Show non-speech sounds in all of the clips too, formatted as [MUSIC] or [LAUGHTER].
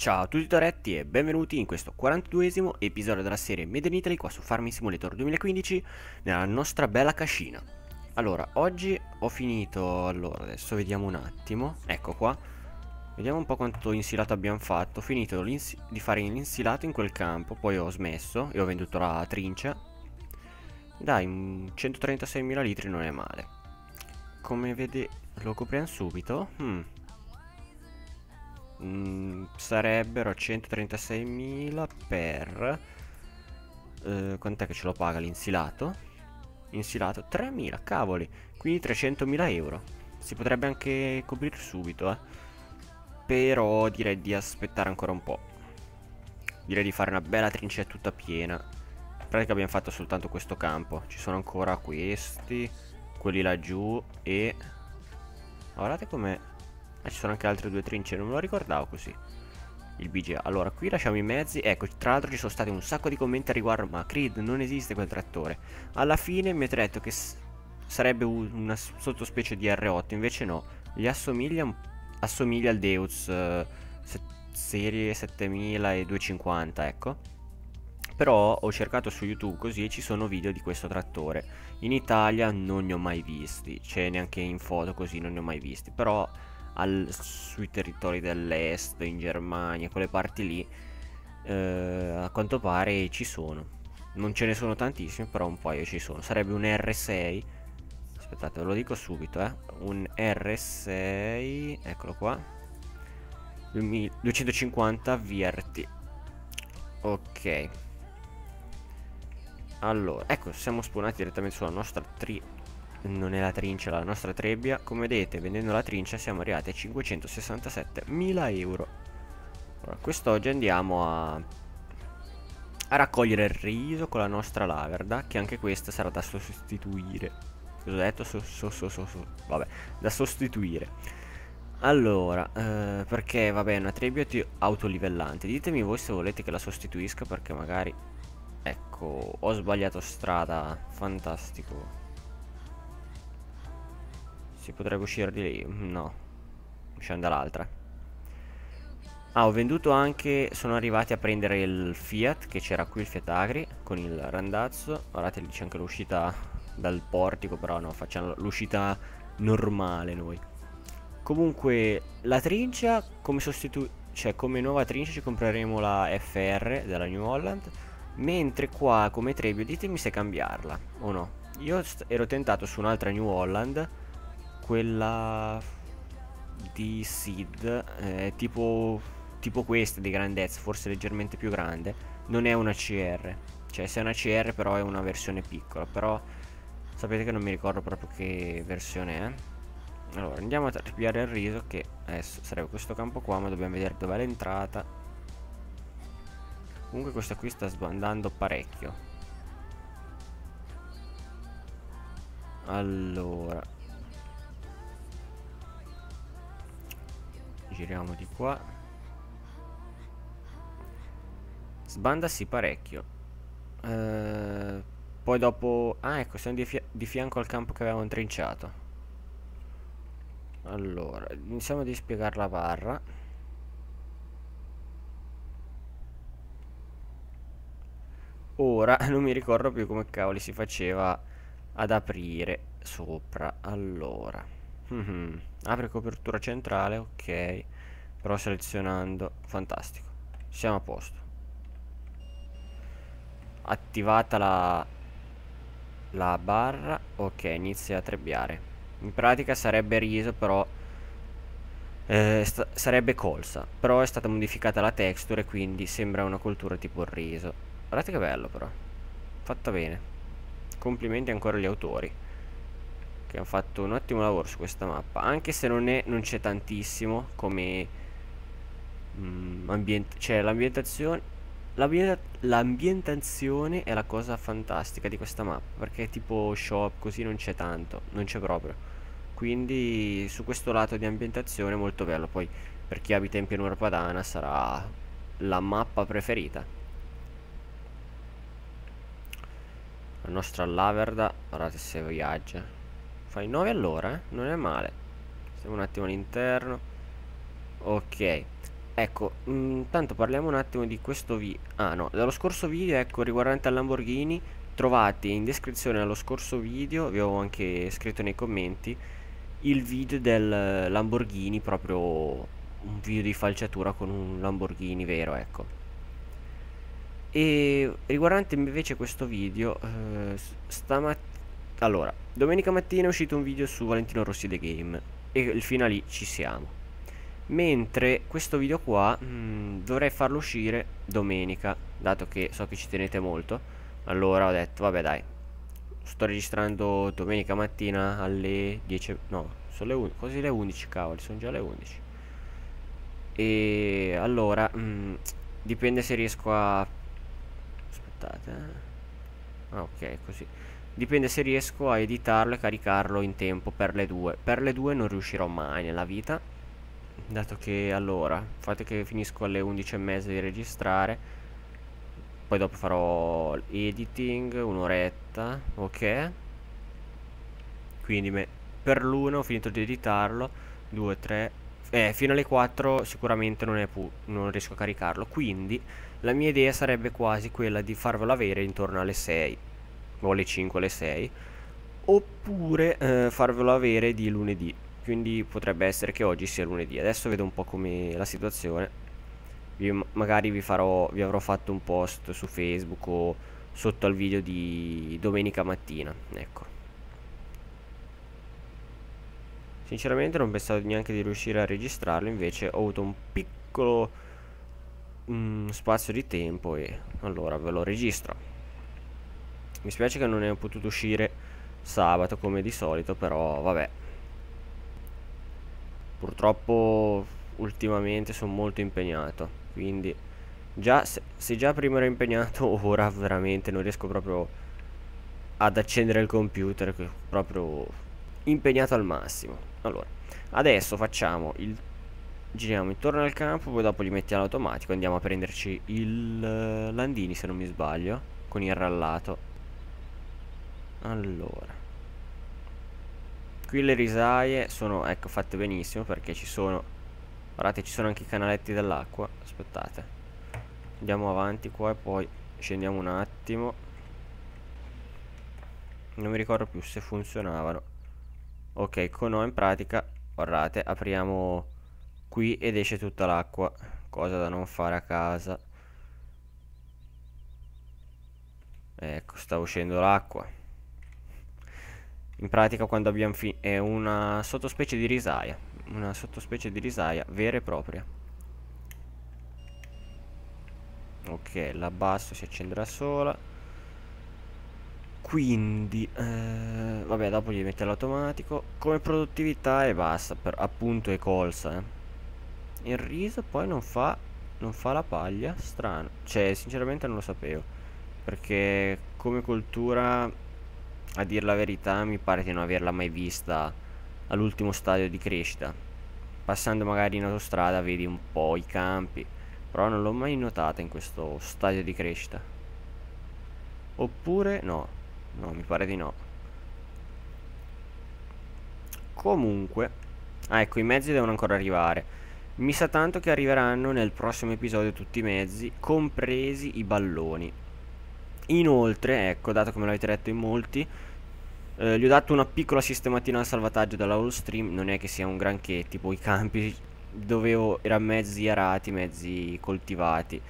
Ciao a tutti Toretti e benvenuti in questo 42esimo episodio della serie Made in Italy qua su Farming Simulator 2015 nella nostra bella cascina. Allora, oggi ho finito, allora adesso vediamo un attimo, ecco qua, vediamo un po' quanto insilato abbiamo fatto, ho finito di fare l'insilato in quel campo, poi ho smesso e ho venduto la trincia, dai 136.000 litri non è male. Come vede lo copriamo subito, hmm mh, mm, sarebbero 136.000 per... Eh, quant'è che ce lo paga l'insilato? Insilato 3.000, cavoli, quindi 300.000 euro. Si potrebbe anche coprire subito, eh. Però direi di aspettare ancora un po'. Direi di fare una bella trincea tutta piena. In pratica abbiamo fatto soltanto questo campo. Ci sono ancora questi, quelli laggiù e... Guardate com'è Ah, ci sono anche altre due trince, non me lo ricordavo così. Il BGA. Allora, qui lasciamo i mezzi. Ecco, tra l'altro ci sono stati un sacco di commenti a riguardo, ma Creed non esiste quel trattore. Alla fine mi ha detto che sarebbe una sottospecie di R8, invece no. Gli assomiglia, assomiglia al Deus eh, se serie 7250, ecco però ho cercato su YouTube così e ci sono video di questo trattore. In Italia non ne ho mai visti, c'è cioè neanche in foto così non ne ho mai visti, però al, sui territori dell'est, in Germania, quelle parti lì, eh, a quanto pare ci sono. Non ce ne sono tantissimi, però un paio ci sono. Sarebbe un R6. Aspettate, ve lo dico subito, eh. Un R6, eccolo qua. 250 VRT. Ok. Allora, ecco, siamo spawnati direttamente sulla nostra tri non è la trincia, la nostra trebbia. Come vedete, vendendo la trincia siamo arrivati a 567.000 euro. Allora, quest'oggi andiamo a, a raccogliere il riso con la nostra laverda, che anche questa sarà da sostituire. Cosa ho detto? So, so, so, so, so. Vabbè, da sostituire. Allora, eh, perché vabbè è una trebbia autolivellante Ditemi voi se volete che la sostituisca perché magari Ecco, ho sbagliato strada Fantastico si potrebbe uscire di lì? No. Usciamo dall'altra. Ah, ho venduto anche... Sono arrivati a prendere il Fiat, che c'era qui il Fiat Agri, con il randazzo. Guardate, lì c'è anche l'uscita dal portico, però no, facciamo l'uscita normale noi. Comunque, la trincia, come sostituto... Cioè, come nuova trincia ci compreremo la FR della New Holland, mentre qua, come Trebio, ditemi se cambiarla o no. Io ero tentato su un'altra New Holland, quella di Sid eh, è tipo, tipo questa di grandezza, forse leggermente più grande, non è una CR, cioè se è una CR però è una versione piccola, però sapete che non mi ricordo proprio che versione è. Allora andiamo a tagliare il riso che adesso sarebbe questo campo qua ma dobbiamo vedere dov'è l'entrata. Comunque questa qui sta sbandando parecchio. Allora giriamo di qua Sbandasi parecchio eh, poi dopo ah ecco siamo di, fia di, fianco al campo che avevamo intrinciato. allora iniziamo a dispiegare la barra ora [LAUGHS] non mi ricordo più come cavoli si faceva ad aprire sopra allora Mm -hmm. Apre copertura centrale, ok. Però selezionando. Fantastico. Siamo a posto. Attivata la, la barra. Ok, inizia a trebbiare. In pratica sarebbe riso, però... Eh, sarebbe colsa Però è stata modificata la texture, quindi sembra una coltura tipo il riso. Guardate che bello, però. Fatta bene. Complimenti ancora agli autori che hanno fatto un ottimo lavoro su questa mappa anche se non, c'è tantissimo come mm, ambient cioè l'ambientazione l'ambientazione è la cosa fantastica di questa mappa perché tipo shop così non c'è tanto non c'è proprio quindi su questo lato di ambientazione è molto bello poi per chi abita in pianura padana sarà la mappa preferita la nostra laverda guardate se viaggia Fai 9 all'ora, eh? Non è male. Stiamo un attimo all'interno. Ok. Ecco, intanto mm, parliamo un attimo di questo video. Ah no, dallo scorso video, ecco, riguardante al Lamborghini, trovate in descrizione allo scorso video, vi ho anche scritto nei commenti, il video del Lamborghini, proprio un video di falciatura con un Lamborghini vero, ecco. E riguardante invece questo video, eh, stamattina allora, domenica mattina è uscito un video su Valentino Rossi The Game e il finale ci siamo. Mentre questo video qua mh, mm, dovrei farlo uscire domenica, dato che so che ci tenete molto. Allora ho detto, vabbè dai, sto registrando domenica mattina alle 10, no, sono le 11, quasi le 11, cavoli, sono già le 11. E allora, mh, mm, dipende se riesco a... Aspettate, eh. Ah, ok, così. Dipende se riesco a editarlo e caricarlo in tempo per le due. Per le due non riuscirò mai nella vita. Dato che allora, fate che finisco alle 11 e mezza di registrare. Poi dopo farò editing, un'oretta, ok? Quindi me, per l'uno ho finito di editarlo, 2, 3, eh, fino alle 4 sicuramente non, non, riesco a caricarlo. Quindi la mia idea sarebbe quasi quella di farvelo avere intorno alle 6 o alle 5 alle 6 oppure eh, farvelo avere di lunedì quindi potrebbe essere che oggi sia lunedì adesso vedo un po' come la situazione vi, magari vi, farò, vi avrò fatto un post su facebook o sotto al video di domenica mattina ecco Sinceramente non pensavo neanche di riuscire a registrarlo, invece ho avuto un piccolo mm, spazio di tempo e allora ve lo registro. Mi spiace che non ne ho potuto uscire sabato come di solito, però vabbè. Purtroppo ultimamente sono molto impegnato, quindi già se, se già prima ero impegnato, [LAUGHS] ora veramente non riesco proprio ad accendere il computer, proprio impegnato al massimo. Allora, adesso facciamo il giriamo intorno al campo, poi dopo li mettiamo all'automatico, andiamo a prenderci il eh, Landini se non mi sbaglio, con il rallato. Allora Qui le risaie sono ecco fatte benissimo perché ci sono Guardate ci sono anche i canaletti dell'acqua Aspettate Andiamo avanti qua e poi scendiamo un attimo Non mi ricordo più se funzionavano Ok con O in pratica Guardate apriamo qui ed esce tutta l'acqua Cosa da non fare a casa Ecco sta uscendo l'acqua in pratica quando abbiamo finito è una sottospecie di risaia, una sottospecie di risaia vera e propria. Ok, basso si accenderà sola. Quindi, eh, vabbè, dopo gli mette l'automatico. Come produttività è bassa, per appunto è colsa. Eh. Il riso poi non fa, non fa la paglia, strano. Cioè, sinceramente non lo sapevo. Perché come coltura a dire la verità mi pare di non averla mai vista all'ultimo stadio di crescita. Passando magari in autostrada vedi un po' i campi, però non l'ho mai notata in questo stadio di crescita. Oppure no, no mi pare di no. Comunque, ah, ecco i mezzi devono ancora arrivare. Mi sa tanto che arriveranno nel prossimo episodio tutti i mezzi, compresi i balloni. Inoltre, ecco, dato come l'avete letto in molti, eh, gli ho dato una piccola sistematina al salvataggio dalla all stream, non è che sia un granché, tipo i campi dovevo, erano mezzi arati, mezzi coltivati.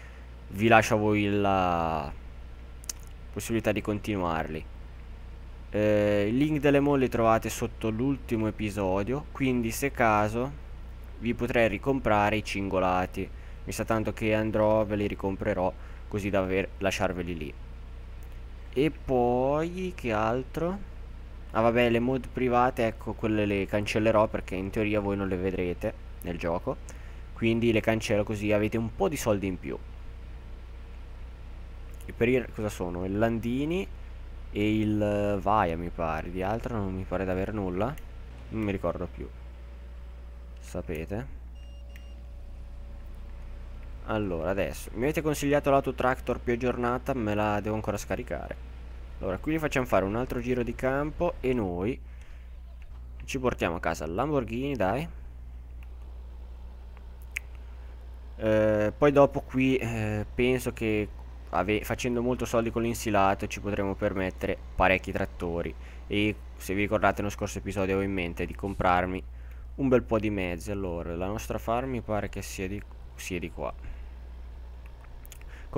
Vi lascio a voi la possibilità di continuarli. Eh, il link delle molle trovate sotto l'ultimo episodio, quindi se caso vi potrei ricomprare i cingolati. Mi sa tanto che andrò, ve li ricomprerò così da lasciarveli lì. E poi che altro? Ah vabbè le mod private ecco quelle le cancellerò perché in teoria voi non le vedrete nel gioco Quindi le cancello così avete un po' di soldi in più E per il... cosa sono? Il Landini e il eh, Vaia mi pare Di altro non mi pare di aver nulla Non mi ricordo più Sapete allora, adesso, mi avete consigliato l'auto tractor più aggiornata, me la devo ancora scaricare. Allora, qui gli facciamo fare un altro giro di campo e noi ci portiamo a casa Lamborghini, dai. Eh, poi dopo qui eh, penso che facendo molto soldi con l'insilato ci potremo permettere parecchi trattori e se vi ricordate nello scorso episodio avevo in mente di comprarmi un bel po' di mezzi allora la nostra farm mi pare che sia di, sia di qua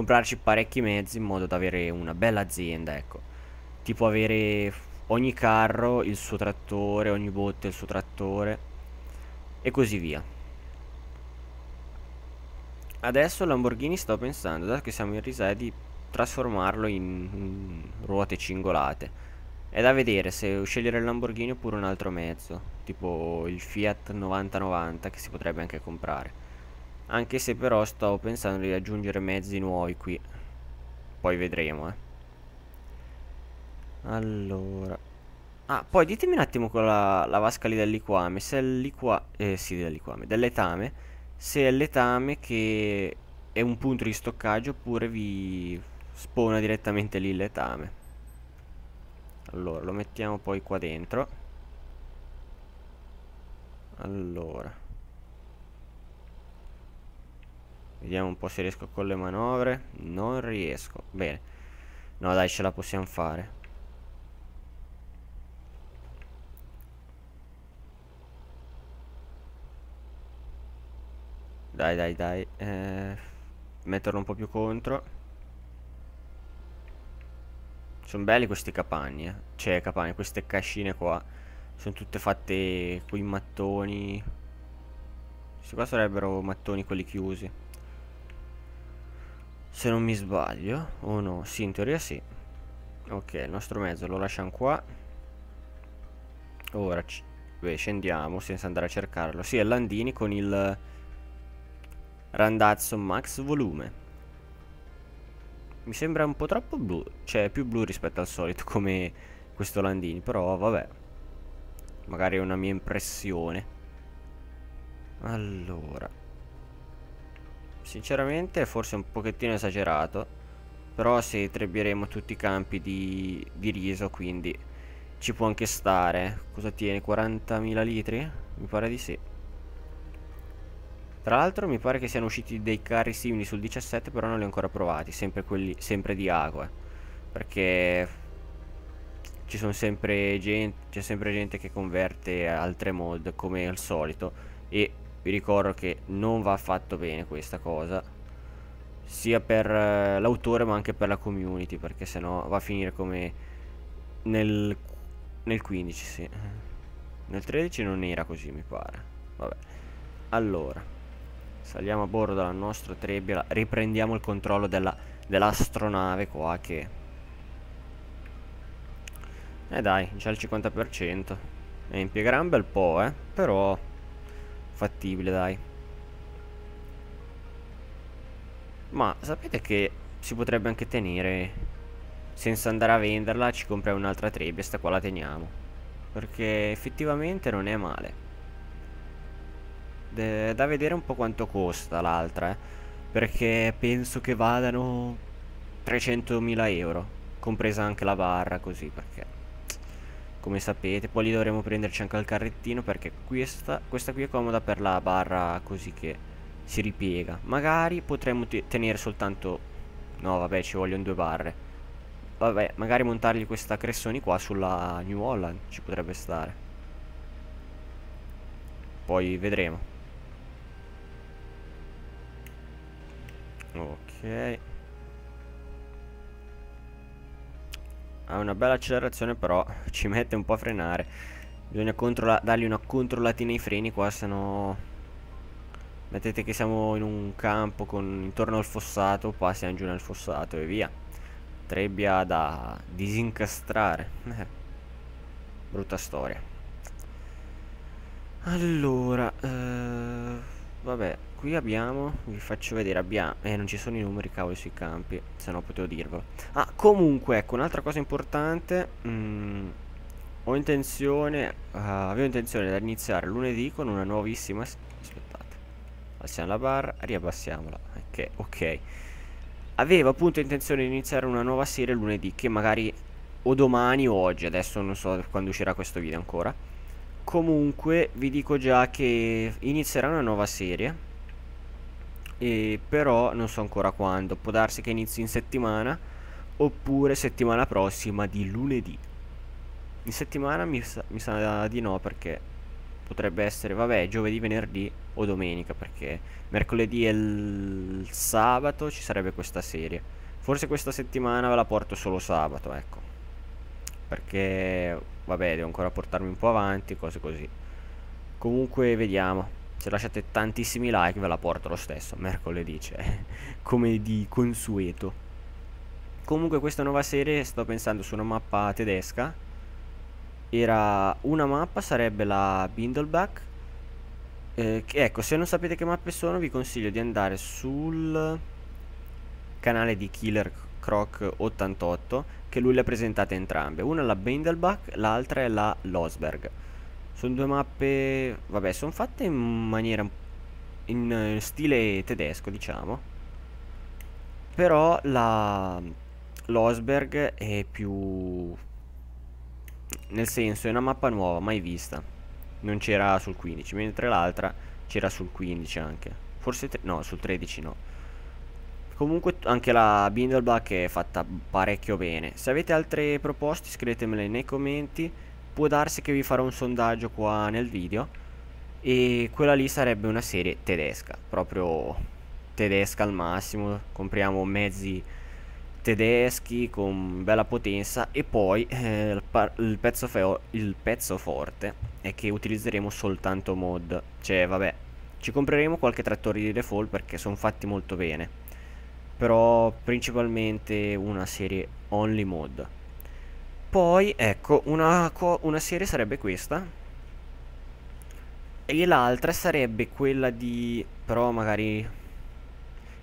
comprarci parecchi mezzi in modo da avere una bella azienda, ecco. Tipo avere ogni carro il suo trattore, ogni botte il suo trattore e così via. Adesso Lamborghini sto pensando, dato che siamo in risaia, di trasformarlo in ruote cingolate. È da vedere se scegliere il Lamborghini oppure un altro mezzo, tipo il Fiat 9090 che si potrebbe anche comprare anche se però stavo pensando di aggiungere mezzi nuovi qui poi vedremo eh. allora ah poi ditemi un attimo con la, la vasca lì del liquame se è il liquame eh sì del liquame del se è letame che è un punto di stoccaggio oppure vi spona direttamente lì il letame allora lo mettiamo poi qua dentro allora Vediamo un po' se riesco con le manovre. Non riesco. Bene. No, dai, ce la possiamo fare. Dai, dai, dai. Eh, metterlo un po' più contro. Sono belli questi capanni, eh. Cioè, capanni, queste cascine qua. Sono tutte fatte con i mattoni. Questi qua sarebbero mattoni quelli chiusi se non mi sbaglio o oh no sì in teoria sì ok il nostro mezzo lo lasciamo qua ora beh, scendiamo senza andare a cercarlo sì è Landini con il randazzo max volume mi sembra un po' troppo blu cioè più blu rispetto al solito come questo Landini però vabbè magari è una mia impressione allora Sinceramente forse un pochettino esagerato, però se trebbieremo tutti i campi di, di riso, quindi ci può anche stare. Cosa tiene? 40.000 litri? Mi pare di sì. Tra l'altro mi pare che siano usciti dei carri simili sul 17, però non li ho ancora provati, sempre, quelli, sempre di acqua. Eh. Perché ci sono sempre gente, c'è sempre gente che converte altre mod come al solito e vi ricordo che non va affatto bene questa cosa sia per eh, l'autore ma anche per la community perché sennò va a finire come nel, nel 15 sì nel 13 non era così mi pare vabbè allora saliamo a bordo della nostra trebbia riprendiamo il controllo dell'astronave dell qua che eh dai c'è il 50% e impiegherà un bel po' eh però fattibile dai ma sapete che si potrebbe anche tenere senza andare a venderla ci compriamo un'altra trebbia sta qua la teniamo perché effettivamente non è male De da vedere un po' quanto costa l'altra eh? perché penso che vadano 300.000 euro compresa anche la barra così perché come sapete poi lì dovremo prenderci anche il carrettino perché questa, questa qui è comoda per la barra così che si ripiega magari potremmo tenere soltanto no vabbè ci vogliono due barre vabbè magari montargli questa cressoni qua sulla New Holland ci potrebbe stare poi vedremo ok ha una bella accelerazione però [LAUGHS] ci mette un po' a frenare bisogna dargli una controllatina ai freni qua se no mettete che siamo in un campo con intorno al fossato passiamo giù nel fossato e via trebbia da disincastrare eh. brutta storia allora eh, vabbè qui abbiamo vi faccio vedere abbiamo eh non ci sono i numeri cavoli sui campi se no potevo dirvelo ah comunque ecco un'altra cosa importante mh, mm, ho intenzione uh, avevo intenzione di iniziare lunedì con una nuovissima aspettate alziamo la barra riabbassiamola ok ok avevo appunto intenzione di iniziare una nuova serie lunedì che magari o domani o oggi adesso non so quando uscirà questo video ancora comunque vi dico già che inizierà una nuova serie e però non so ancora quando, può darsi che inizi in settimana oppure settimana prossima di lunedì. In settimana mi, sa, mi sa di no perché potrebbe essere, vabbè, giovedì, venerdì o domenica perché mercoledì e il sabato ci sarebbe questa serie. Forse questa settimana ve la porto solo sabato, ecco. Perché, vabbè, devo ancora portarmi un po' avanti, cose così. Comunque, vediamo se lasciate tantissimi like ve la porto lo stesso, mercoledì c'è, [LAUGHS] come di consueto. Comunque questa nuova serie sto pensando su una mappa tedesca, era una mappa, sarebbe la Bindleback, eh, ecco, se non sapete che mappe sono vi consiglio di andare sul canale di Killer Croc 88 che lui le ha presentate entrambe. Una è la Bendelbach, l'altra è la Losberg. Sono due mappe... Vabbè, sono fatte in maniera... In eh, stile tedesco, diciamo. Però la... L'Osberg è più... Nel senso, è una mappa nuova, mai vista. Non c'era sul 15, mentre l'altra c'era sul 15 anche. Forse... No, sul 13 no. Comunque anche la Bindleback è fatta parecchio bene. Se avete altre proposte scrivetemele nei commenti può darsi che vi farò un sondaggio qua nel video e quella lì sarebbe una serie tedesca, proprio tedesca al massimo, compriamo mezzi tedeschi con bella potenza e poi eh, il, il, pezzo il, pezzo forte è che utilizzeremo soltanto mod, cioè vabbè, ci compreremo qualche trattore di default perché sono fatti molto bene, però principalmente una serie only mod. Poi, ecco, una, una serie sarebbe questa. E l'altra sarebbe quella di... Però magari...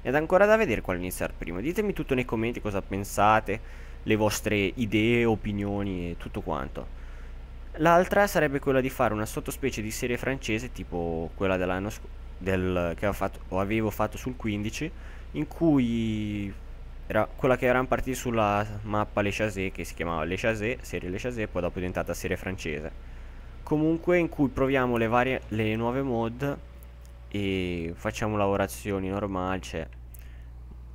Ed ancora da vedere quale iniziare prima. Ditemi tutto nei commenti cosa pensate, le vostre idee, opinioni e tutto quanto. L'altra sarebbe quella di fare una sottospecie di serie francese tipo quella dell'anno scorso del, che ho fatto, avevo fatto sul 15 in cui era quella che era in partita sulla mappa Le Chazé, che si chiamava Le Chazé, serie Le Chazé, poi dopo è diventata serie francese. Comunque in cui proviamo le, varie, le nuove mod e facciamo lavorazioni normali, cioè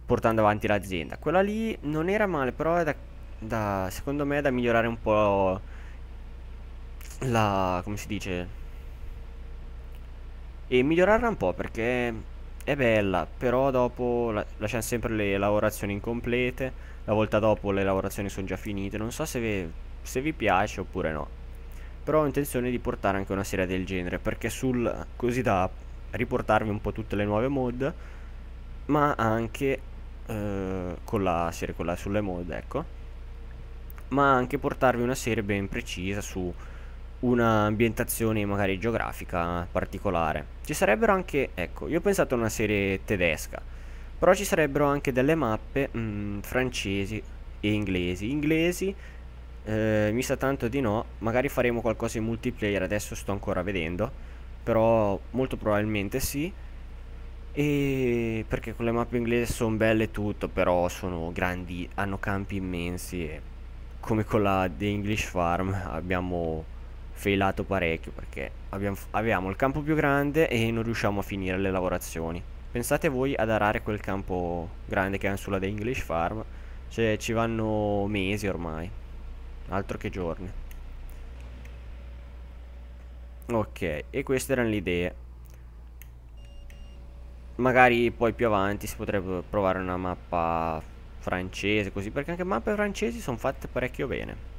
portando avanti l'azienda. Quella lì non era male, però è da, da, secondo me è da migliorare un po' la... come si dice? E migliorarla un po' perché è bella, però dopo lasciano sempre le lavorazioni incomplete, la volta dopo le lavorazioni sono già finite, non so se vi, se vi piace oppure no. Però ho intenzione di portare anche una serie del genere, perché sul, così da riportarvi un po' tutte le nuove mod, ma anche eh, con la serie con la, sulle mod, ecco, ma anche portarvi una serie ben precisa su un'ambientazione magari geografica particolare. Ci sarebbero anche, ecco, io ho pensato a una serie tedesca, però ci sarebbero anche delle mappe mh, mm, francesi e inglesi. Inglesi eh, mi sa tanto di no, magari faremo qualcosa in multiplayer, adesso sto ancora vedendo, però molto probabilmente sì. E perché con le mappe inglesi sono belle tutto, però sono grandi, hanno campi immensi e come con la The English Farm [LAUGHS] abbiamo failato parecchio perché abbiamo, avevamo il campo più grande e non riusciamo a finire le lavorazioni. Pensate voi ad arare quel campo grande che è sulla The English Farm, cioè ci vanno mesi ormai, altro che giorni. Ok, e queste erano le idee. Magari poi più avanti si potrebbe provare una mappa francese così, perché anche mappe francesi sono fatte parecchio bene.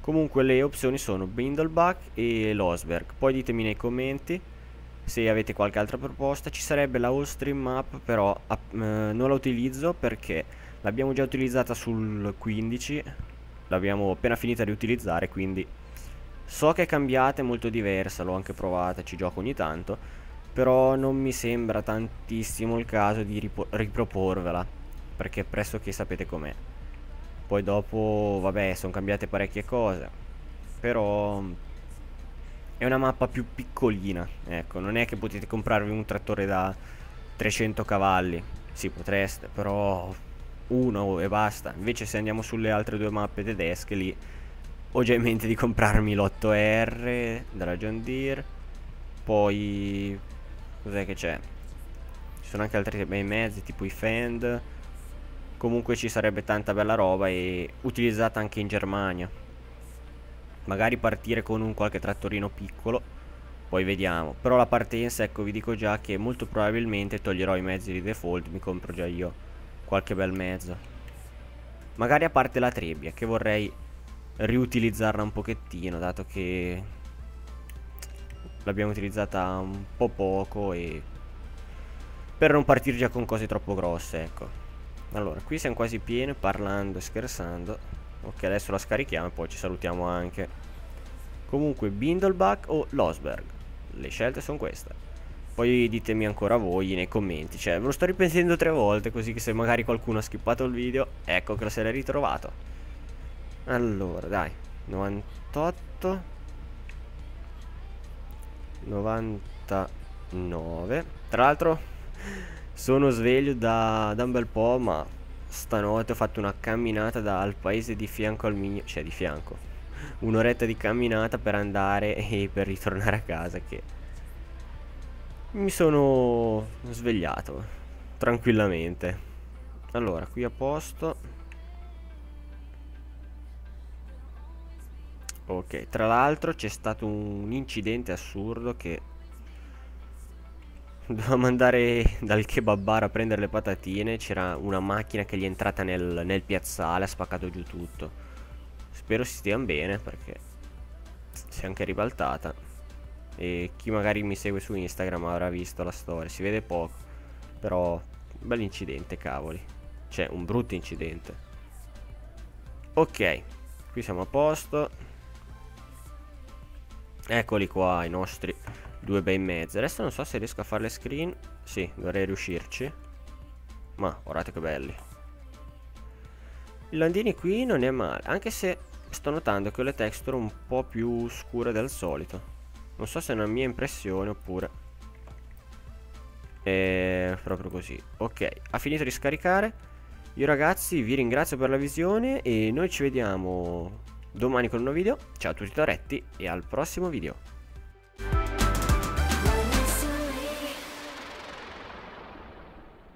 Comunque le opzioni sono Bindleback e l'Osberg. Poi ditemi nei commenti se avete qualche altra proposta. Ci sarebbe la All Stream Map, però eh, non la utilizzo perché l'abbiamo già utilizzata sul 15. L'abbiamo appena finita di utilizzare, quindi so che è cambiata, è molto diversa, l'ho anche provata, ci gioco ogni tanto, però non mi sembra tantissimo il caso di riproporvela, perché pressoché sapete com'è. Poi dopo, vabbè, sono cambiate parecchie cose. Però è una mappa più piccolina, ecco, non è che potete comprarvi un trattore da 300 cavalli. Sì, potreste, però uno e basta. Invece se andiamo sulle altre due mappe tedesche lì ho già in mente di comprarmi l'8R della John Deere. Poi cos'è che c'è? Ci sono anche altri bei mezzi tipo i Fend comunque ci sarebbe tanta bella roba e utilizzata anche in Germania. Magari partire con un qualche trattorino piccolo, poi vediamo. Però la partenza, ecco, vi dico già che molto probabilmente toglierò i mezzi di default, mi compro già io qualche bel mezzo. Magari a parte la trebbia, che vorrei riutilizzarla un pochettino, dato che l'abbiamo utilizzata un po' poco e... Per non partire già con cose troppo grosse, ecco. Allora, qui siamo quasi pieni parlando e scherzando. Ok, adesso la scarichiamo e poi ci salutiamo anche. Comunque, Bindleback o Losberg? Le scelte sono queste. Poi ditemi ancora voi nei commenti. Cioè, ve lo sto ripensando tre volte, così che se magari qualcuno ha skippato il video, ecco che lo se l'è ritrovato. Allora, dai. 98. 99. Tra l'altro... Sono sveglio da, da, un bel po', ma stanotte ho fatto una camminata dal paese di fianco al mio, cioè di fianco, [LAUGHS] un'oretta di camminata per andare [LAUGHS] e per ritornare a casa che mi sono svegliato tranquillamente. Allora, qui a posto. Ok, tra l'altro c'è stato un incidente assurdo che dovevamo andare dal kebab bar a prendere le patatine. C'era una macchina che gli è entrata nel, nel piazzale, ha spaccato giù tutto. Spero si stia bene perché si è anche ribaltata. E chi magari mi segue su Instagram avrà visto la storia. Si vede poco, però bell'incidente, cavoli. Cioè, un brutto incidente. Ok, qui siamo a posto. Eccoli qua i nostri Due bei mezzi. Adesso non so se riesco a fare le screen. Sì, dovrei riuscirci. Ma guardate che belli. I landini qui non è male. Anche se sto notando che ho le texture un po' più scure del solito. Non so se è una mia impressione oppure... È proprio così. Ok, ha finito di scaricare. Io ragazzi vi ringrazio per la visione e noi ci vediamo domani con un nuovo video. Ciao a tutti Toretti e al prossimo video.